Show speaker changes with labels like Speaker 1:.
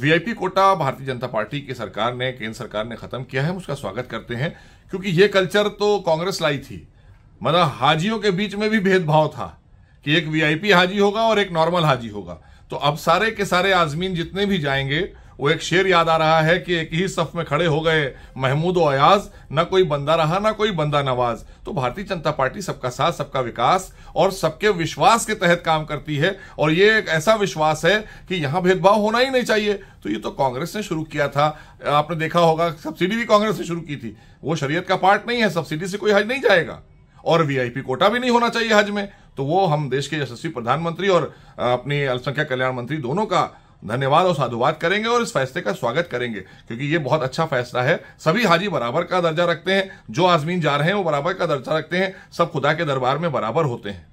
Speaker 1: VIP quota भारतीय जनता party की सरकार ने केंद्र सरकार ने खत्म किया है हम उसका स्वागत करते हैं क्योंकि ये कल्चर तो कांग्रेस लाई थी मतलब हाजियों के बीच में भी भेदभाव था कि एक वीआईपी हाजी होगा और एक नॉर्मल हाजी होगा तो अब सारे के सारे आजमीन जितने भी जाएंगे वो एक शेर याद आ रहा है कि एक ही सफ में खड़े हो गए महमूद और अयाज न कोई बंदा रहा ना कोई बंदा नवाज तो भारतीय जनता पार्टी सबका साथ सबका विकास और सबके विश्वास के तहत काम करती है और ये एक ऐसा विश्वास है कि यहाँ भेदभाव होना ही नहीं चाहिए तो ये तो कांग्रेस ने शुरू किया था आपने देखा होगा सब्सिडी भी कांग्रेस ने शुरू की थी वो शरीयत का पार्ट नहीं है सब्सिडी से कोई हज नहीं जाएगा और वीआईपी कोटा भी नहीं होना चाहिए हज में तो वो हम देश के यशस्वी प्रधानमंत्री और अपनी अल्पसंख्यक कल्याण मंत्री दोनों का धन्यवाद और साधुवाद करेंगे और इस फैसले का स्वागत करेंगे क्योंकि ये बहुत अच्छा फैसला है सभी हाजी बराबर का दर्जा रखते हैं जो आजमीन जा रहे हैं वो बराबर का दर्जा रखते हैं सब खुदा के दरबार में बराबर होते हैं